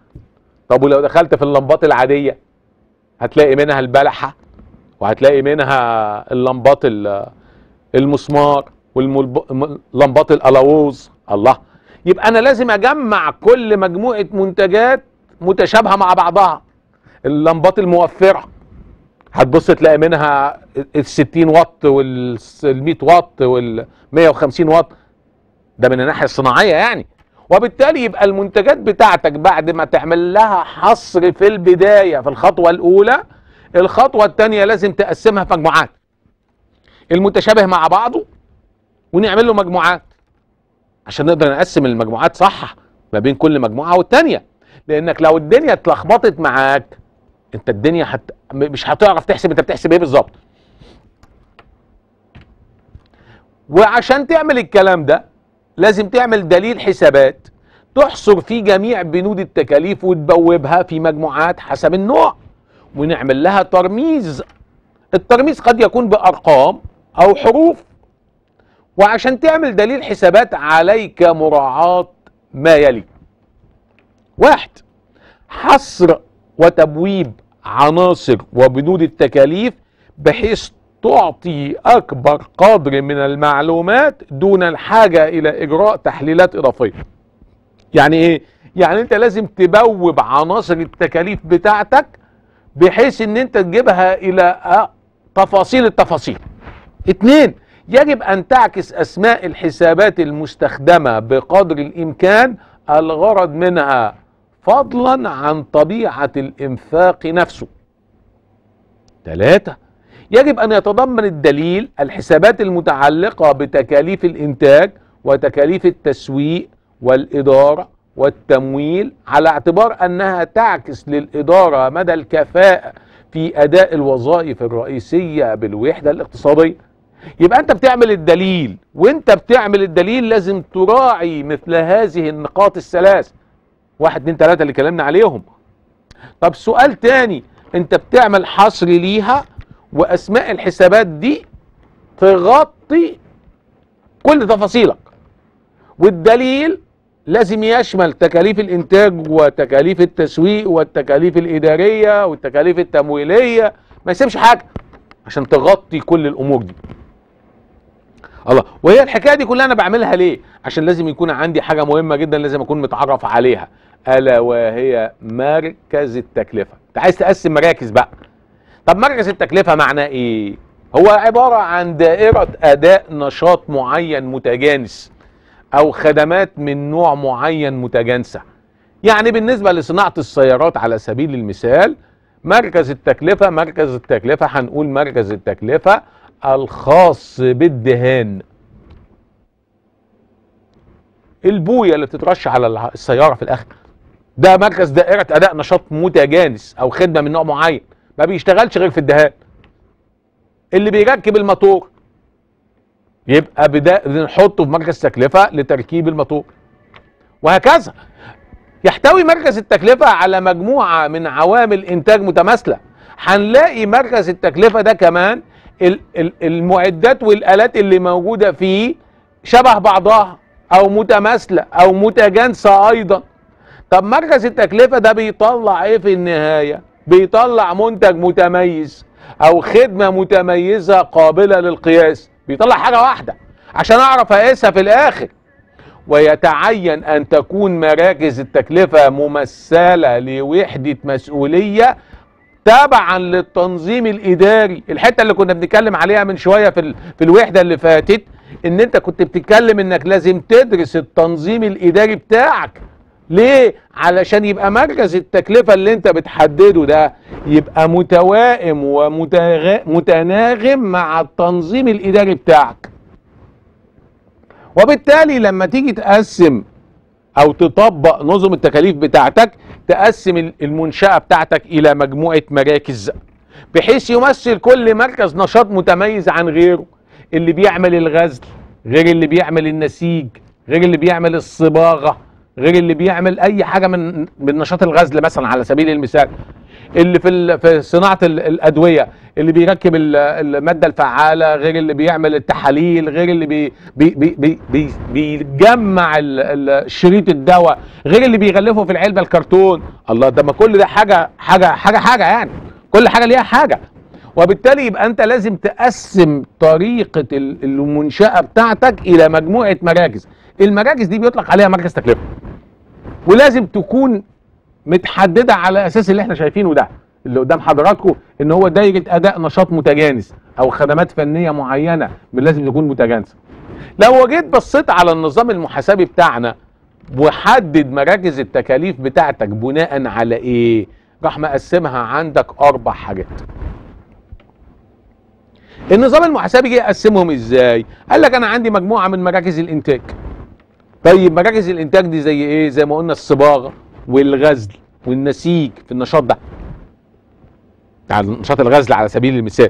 طب ولو دخلت في اللمبات العاديه هتلاقي منها البلحه وهتلاقي منها اللمبات المسمار ولمبات الالاوز الله يبقى انا لازم اجمع كل مجموعه منتجات متشابهه مع بعضها اللمبات الموفره هتبص تلاقي منها ال 60 واط وال 100 واط وال 150 واط ده من الناحيه الصناعيه يعني وبالتالي يبقى المنتجات بتاعتك بعد ما تعمل لها حصر في البدايه في الخطوه الاولى الخطوه الثانيه لازم تقسمها في مجموعات المتشابه مع بعضه ونعمل له مجموعات عشان نقدر نقسم المجموعات صح ما بين كل مجموعه والثانيه لانك لو الدنيا اتلخبطت معاك انت الدنيا حت... مش هتعرف تحسب انت بتحسب ايه بالظبط وعشان تعمل الكلام ده لازم تعمل دليل حسابات تحصر فيه جميع بنود التكاليف وتبوبها في مجموعات حسب النوع ونعمل لها ترميز الترميز قد يكون بأرقام أو حروف وعشان تعمل دليل حسابات عليك مراعاة ما يلي واحد حصر وتبويب عناصر وبنود التكاليف بحيث تعطي أكبر قدر من المعلومات دون الحاجة إلى إجراء تحليلات إضافية يعني إيه؟ يعني أنت لازم تبوب عناصر التكاليف بتاعتك بحيث أن أنت تجيبها إلى تفاصيل التفاصيل اتنين يجب أن تعكس أسماء الحسابات المستخدمة بقدر الإمكان الغرض منها فضلا عن طبيعة الإنفاق نفسه ثلاثة يجب أن يتضمن الدليل الحسابات المتعلقة بتكاليف الإنتاج وتكاليف التسويق والإدارة والتمويل على اعتبار أنها تعكس للإدارة مدى الكفاءة في أداء الوظائف الرئيسية بالوحدة الاقتصادية يبقى أنت بتعمل الدليل وأنت بتعمل الدليل لازم تراعي مثل هذه النقاط الثلاث واحد اتنين تلاتة اللي اتكلمنا عليهم طب سؤال تاني انت بتعمل حصر ليها واسماء الحسابات دي تغطي كل تفاصيلك والدليل لازم يشمل تكاليف الانتاج وتكاليف التسويق والتكاليف الاداريه والتكاليف التمويليه ما يسيبش حاجه عشان تغطي كل الامور دي الله وهي الحكايه دي كلها انا بعملها ليه عشان لازم يكون عندي حاجه مهمه جدا لازم اكون متعرف عليها الا وهي مركز التكلفه انت عايز تقسم مراكز بقى طب مركز التكلفه معناه ايه هو عباره عن دائره اداء نشاط معين متجانس او خدمات من نوع معين متجانسه يعني بالنسبه لصناعه السيارات على سبيل المثال مركز التكلفه مركز التكلفه هنقول مركز التكلفه الخاص بالدهان البويه اللي بتترش على السياره في الاخر ده مركز دائره اداء نشاط متجانس او خدمه من نوع معين ما بيشتغلش غير في الدهان اللي بيركب الموتور يبقى بنحطه في مركز تكلفه لتركيب الموتور وهكذا يحتوي مركز التكلفه على مجموعه من عوامل انتاج متماثله هنلاقي مركز التكلفه ده كمان المعدات والآلات اللي موجودة فيه شبه بعضها أو متماثلة أو متجانسة أيضا طب مركز التكلفة ده بيطلع إيه في النهاية؟ بيطلع منتج متميز أو خدمة متميزة قابلة للقياس بيطلع حاجة واحدة عشان أعرف أقيسها في الآخر ويتعين أن تكون مراكز التكلفة ممثلة لوحدة مسؤولية تبعا للتنظيم الاداري الحته اللي كنا بنتكلم عليها من شويه في ال... في الوحده اللي فاتت ان انت كنت بتتكلم انك لازم تدرس التنظيم الاداري بتاعك ليه علشان يبقى مركز التكلفه اللي انت بتحدده ده يبقى متوائم ومتناغم مع التنظيم الاداري بتاعك وبالتالي لما تيجي تقسم او تطبق نظم التكاليف بتاعتك تقسم المنشاه بتاعتك الى مجموعه مراكز بحيث يمثل كل مركز نشاط متميز عن غيره اللي بيعمل الغزل غير اللي بيعمل النسيج غير اللي بيعمل الصباغه غير اللي بيعمل اي حاجه من من نشاط الغزل مثلا على سبيل المثال اللي في في صناعه الادويه اللي بيركب الماده الفعاله غير اللي بيعمل التحاليل غير اللي بي بي بي بي بيجمع شريط الدواء غير اللي بيغلفه في العلبه الكرتون الله ده ما كل ده حاجه حاجه حاجه حاجه يعني كل حاجه ليها حاجه وبالتالي يبقى انت لازم تقسم طريقه المنشاه بتاعتك الى مجموعه مراكز المراكز دي بيطلق عليها مركز تكلفه ولازم تكون متحدده على اساس اللي احنا شايفينه ده اللي قدام حضراتكم ان هو دايره اداء نشاط متجانس او خدمات فنيه معينه لازم تكون متجانسه. لو جيت بصيت على النظام المحاسبي بتاعنا وحدد مراكز التكاليف بتاعتك بناء على ايه؟ راح مقسمها عندك اربع حاجات. النظام المحاسبي جه يقسمهم ازاي؟ قال لك انا عندي مجموعه من مراكز الانتاج. طيب مراكز الانتاج دي زي ايه؟ زي ما قلنا الصباغه والغزل والنسيج في النشاط ده يعني نشاط الغزل على سبيل المثال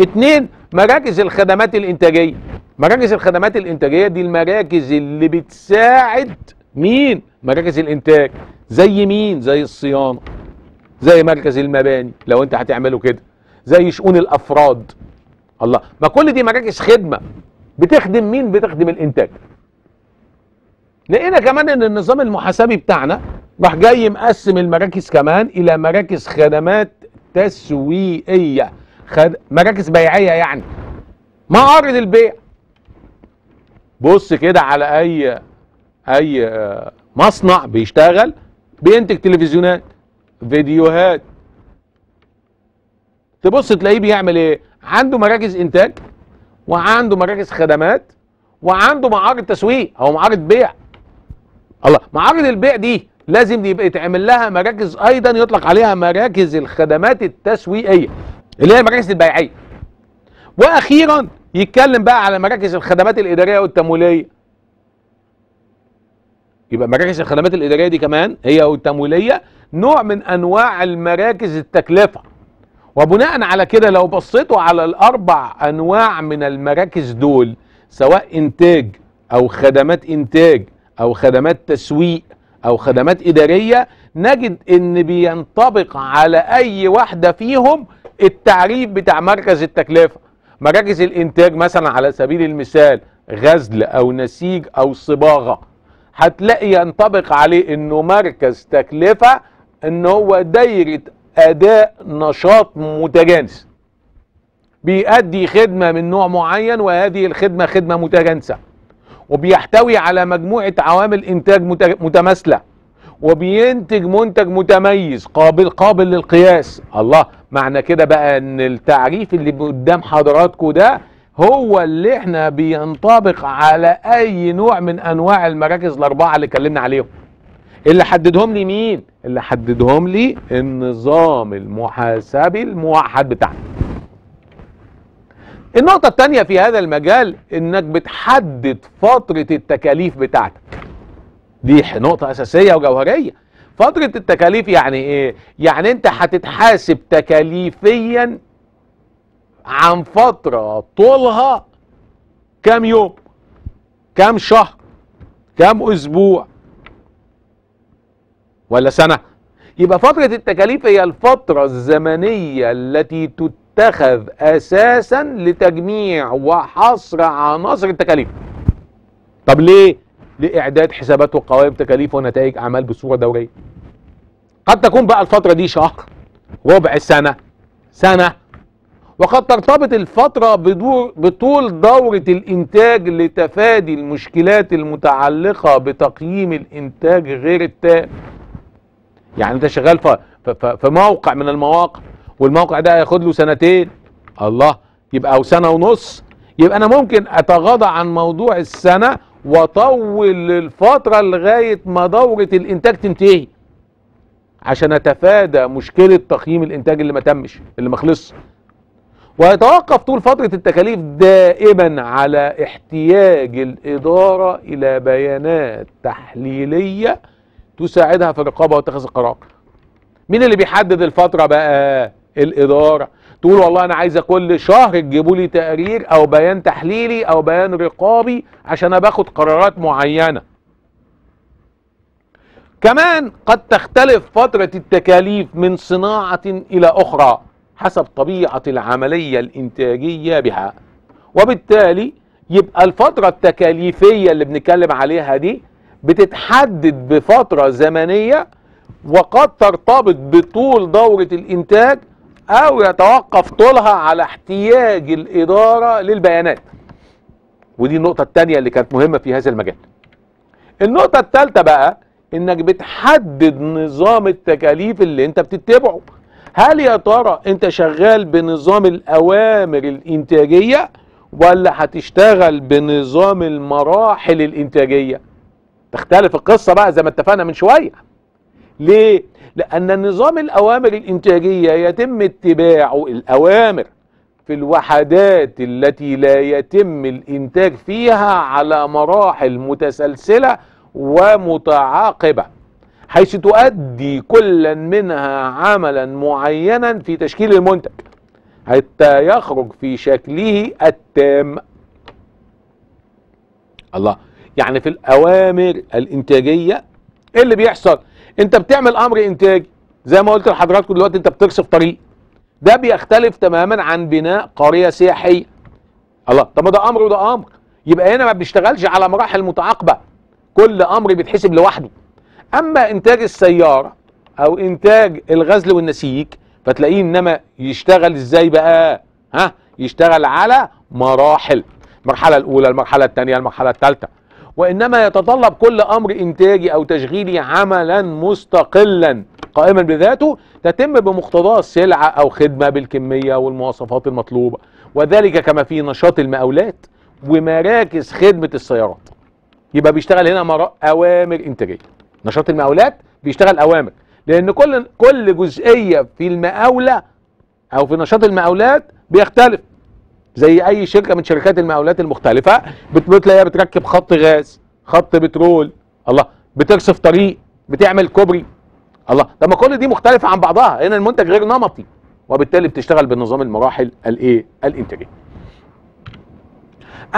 اتنين مراكز الخدمات الانتاجيه مراكز الخدمات الانتاجيه دي المراكز اللي بتساعد مين مراكز الانتاج زي مين زي الصيانه زي مركز المباني لو انت هتعمله كده زي شؤون الافراد الله ما كل دي مراكز خدمه بتخدم مين بتخدم الانتاج لقينا كمان ان النظام المحاسبي بتاعنا راح جاي مقسم المراكز كمان الى مراكز خدمات تسويقيه خد... مراكز بيعيه يعني معارض البيع بص كده على اي اي آه، مصنع بيشتغل بينتج تلفزيونات فيديوهات تبص تلاقيه بيعمل ايه عنده مراكز انتاج وعنده مراكز خدمات وعنده معارض تسويق او معارض بيع الله معارض البيع دي لازم يبقى يتعمل لها مراكز ايضا يطلق عليها مراكز الخدمات التسويقيه اللي هي المراكز البيعيه واخيرا يتكلم بقى على مراكز الخدمات الاداريه والتمويليه يبقى مراكز الخدمات الاداريه دي كمان هي والتمويليه نوع من انواع المراكز التكلفه وبناء على كده لو بصيتوا على الاربع انواع من المراكز دول سواء انتاج او خدمات انتاج او خدمات تسويق او خدمات اداريه نجد ان بينطبق على اي واحده فيهم التعريف بتاع مركز التكلفه مراكز الانتاج مثلا على سبيل المثال غزل او نسيج او صباغه هتلاقي ينطبق عليه انه مركز تكلفه ان هو دايره اداء نشاط متجانس بيأدي خدمه من نوع معين وهذه الخدمه خدمه متجانسه وبيحتوي على مجموعة عوامل إنتاج متماثلة وبينتج منتج متميز قابل قابل للقياس الله معنى كده بقى ان التعريف اللي قدام حضراتكم ده هو اللي احنا بينطبق على اي نوع من انواع المراكز الاربعه اللي اتكلمنا عليهم اللي حددهم لي مين اللي حددهم لي النظام المحاسبي الموحد بتاعنا النقطة التانية في هذا المجال انك بتحدد فترة التكاليف بتاعتك دي نقطة اساسية وجوهرية فترة التكاليف يعني ايه؟ يعني انت هتتحاسب تكاليفيا عن فترة طولها كام يوم كام شهر كام اسبوع ولا سنة يبقى فترة التكاليف هي الفترة الزمنية التي تت اتخذ اساسا لتجميع وحصر عناصر التكاليف طب ليه لاعداد حسابات وقوائم تكاليف ونتائج اعمال بصوره دوريه قد تكون بقى الفتره دي شهر ربع سنه سنه وقد ترتبط الفترة بدور بطول دورة الإنتاج لتفادي المشكلات المتعلقة بتقييم الإنتاج غير التام يعني أنت شغال في موقع من المواقع والموقع ده هياخد له سنتين الله يبقى او سنه ونص يبقى انا ممكن اتغاضى عن موضوع السنه واطول الفتره لغايه ما دوره الانتاج تنتهي عشان اتفادى مشكله تقييم الانتاج اللي ما تمش اللي ما خلصش ويتوقف طول فتره التكاليف دائما على احتياج الاداره الى بيانات تحليليه تساعدها في الرقابه واتخاذ القرار مين اللي بيحدد الفتره بقى الاداره تقول والله انا عايزه كل شهر تجيبوا لي تقرير او بيان تحليلي او بيان رقابي عشان انا باخد قرارات معينه كمان قد تختلف فتره التكاليف من صناعه الى اخرى حسب طبيعه العمليه الانتاجيه بها وبالتالي يبقى الفتره التكاليفيه اللي بنتكلم عليها دي بتتحدد بفتره زمنيه وقد ترتبط بطول دوره الانتاج او يتوقف طولها على احتياج الاداره للبيانات ودي النقطه التانية اللي كانت مهمه في هذا المجال النقطه التالتة بقى انك بتحدد نظام التكاليف اللي انت بتتبعه هل يا ترى انت شغال بنظام الاوامر الانتاجيه ولا هتشتغل بنظام المراحل الانتاجيه تختلف القصه بقى زي ما اتفقنا من شويه ليه لأن النظام الأوامر الإنتاجية يتم اتباع الأوامر في الوحدات التي لا يتم الإنتاج فيها على مراحل متسلسلة ومتعاقبة حيث تؤدي كل منها عملا معينا في تشكيل المنتج حتى يخرج في شكله التام الله يعني في الأوامر الإنتاجية إيه اللي بيحصل انت بتعمل امر انتاج زي ما قلت لحضراتكم دلوقتي انت بترصف طريق ده بيختلف تماما عن بناء قريه سياحيه الله طب ما ده امر وده امر يبقى هنا ما بنشتغلش على مراحل متعاقبه كل امر بيتحسب لوحده اما انتاج السياره او انتاج الغزل والنسيج فتلاقيه انما يشتغل ازاي بقى ها يشتغل على مراحل المرحله الاولى المرحله الثانيه المرحله الثالثه وإنما يتطلب كل أمر إنتاجي أو تشغيلي عملا مستقلا قائما بذاته تتم بمقتضى سلعة أو خدمة بالكمية والمواصفات المطلوبة وذلك كما في نشاط المقاولات ومراكز خدمة السيارات يبقى بيشتغل هنا أوامر إنتاجية نشاط المقاولات بيشتغل أوامر لأن كل كل جزئية في المقاولة أو في نشاط المقاولات بيختلف زي اي شركه من شركات المقاولات المختلفه بتلاقيها بتركب خط غاز خط بترول الله بترصف طريق بتعمل كوبري الله لما كل دي مختلفه عن بعضها هنا المنتج غير نمطي وبالتالي بتشتغل بنظام المراحل الايه الانتاجيه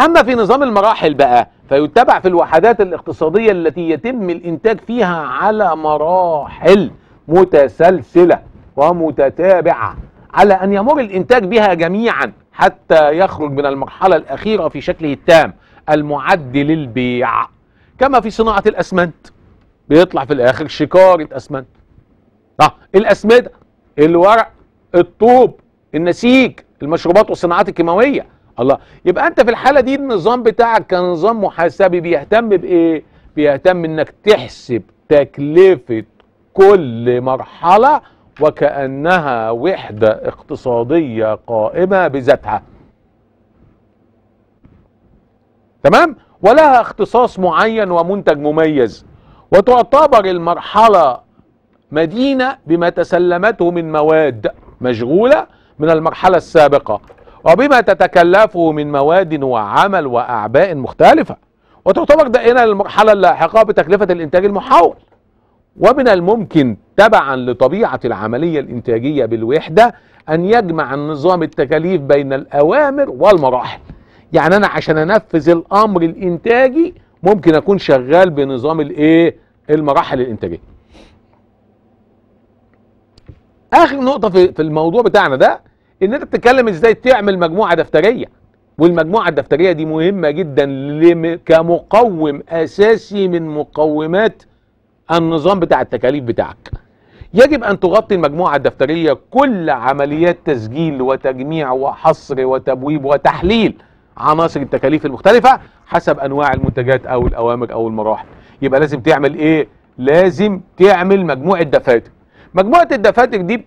اما في نظام المراحل بقى فيتبع في الوحدات الاقتصاديه التي يتم الانتاج فيها على مراحل متسلسله ومتتابعه على ان يمر الانتاج بها جميعا حتى يخرج من المرحلة الأخيرة في شكله التام المعد للبيع كما في صناعة الأسمنت بيطلع في الآخر شكارة أسمنت آه الأسمدة الورق الطوب النسيج المشروبات والصناعات الكيماوية الله يبقى أنت في الحالة دي النظام بتاعك كنظام محاسبي بيهتم بإيه؟ بيهتم إنك تحسب تكلفة كل مرحلة وكأنها وحدة اقتصادية قائمة بذاتها تمام ولها اختصاص معين ومنتج مميز وتعتبر المرحلة مدينة بما تسلمته من مواد مشغولة من المرحلة السابقة وبما تتكلفه من مواد وعمل وأعباء مختلفة وتعتبر دائنة للمرحلة اللاحقة بتكلفة الإنتاج المحاول ومن الممكن تبعا لطبيعة العملية الإنتاجية بالوحدة أن يجمع النظام التكاليف بين الأوامر والمراحل يعني أنا عشان أنفذ الأمر الإنتاجي ممكن أكون شغال بنظام الإيه المراحل الإنتاجية آخر نقطة في الموضوع بتاعنا ده إن أنت بتتكلم إزاي تعمل مجموعة دفترية والمجموعة الدفترية دي مهمة جدا كمقوم أساسي من مقومات النظام بتاع التكاليف بتاعك يجب أن تغطي المجموعة الدفترية كل عمليات تسجيل وتجميع وحصر وتبويب وتحليل عناصر التكاليف المختلفة حسب أنواع المنتجات أو الأوامر أو المراحل يبقى لازم تعمل إيه؟ لازم تعمل مجموعة دفاتر مجموعة الدفاتر دي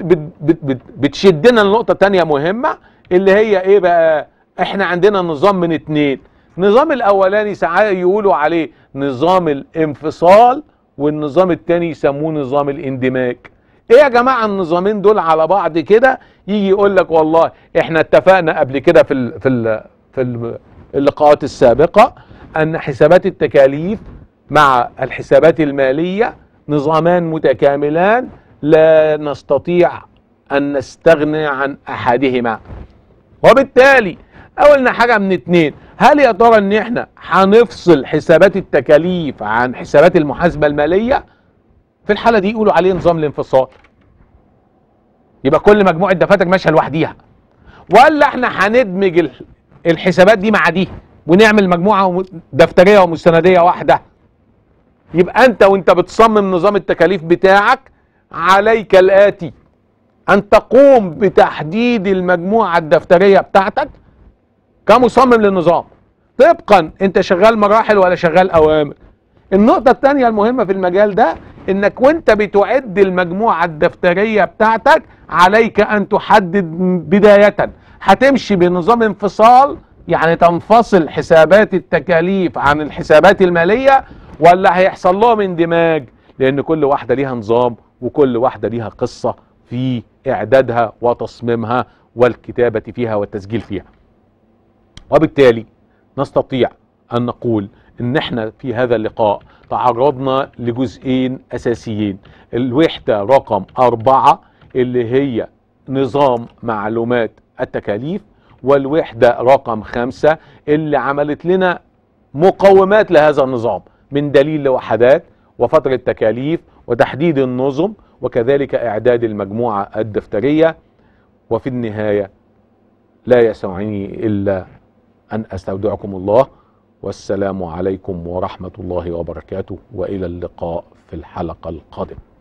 بتشدنا لنقطة تانية مهمة اللي هي إيه بقى؟ إحنا عندنا نظام من اتنين النظام الأولاني ساعات يقولوا عليه نظام الانفصال والنظام التاني يسموه نظام الاندماج ايه يا جماعه النظامين دول على بعض كده يجي يقول لك والله احنا اتفقنا قبل كده في في في اللقاءات السابقه ان حسابات التكاليف مع الحسابات الماليه نظامان متكاملان لا نستطيع ان نستغني عن احدهما وبالتالي اولنا حاجه من اتنين هل يا ترى ان احنا هنفصل حسابات التكاليف عن حسابات المحاسبه الماليه في الحاله دي يقولوا عليه نظام الانفصال يبقى كل مجموعه دفاتر ماشيه لوحديها ولا احنا هندمج الحسابات دي مع دي ونعمل مجموعه دفتريه ومستنديه واحده يبقى انت وانت بتصمم نظام التكاليف بتاعك عليك الاتي ان تقوم بتحديد المجموعه الدفتريه بتاعتك كمصمم للنظام طبقا انت شغال مراحل ولا شغال اوامر النقطة الثانية المهمة في المجال ده انك وانت بتعد المجموعة الدفترية بتاعتك عليك ان تحدد بداية هتمشي بنظام انفصال يعني تنفصل حسابات التكاليف عن الحسابات المالية ولا هيحصل لهم اندماج لان كل واحدة ليها نظام وكل واحدة ليها قصة في اعدادها وتصميمها والكتابة فيها والتسجيل فيها وبالتالي نستطيع أن نقول إن إحنا في هذا اللقاء تعرضنا لجزئين أساسيين الوحدة رقم أربعة اللي هي نظام معلومات التكاليف والوحدة رقم خمسة اللي عملت لنا مقومات لهذا النظام من دليل لوحدات وفترة تكاليف وتحديد النظم وكذلك إعداد المجموعة الدفترية وفي النهاية لا يسعني إلا أن أستودعكم الله والسلام عليكم ورحمة الله وبركاته وإلى اللقاء في الحلقة القادمة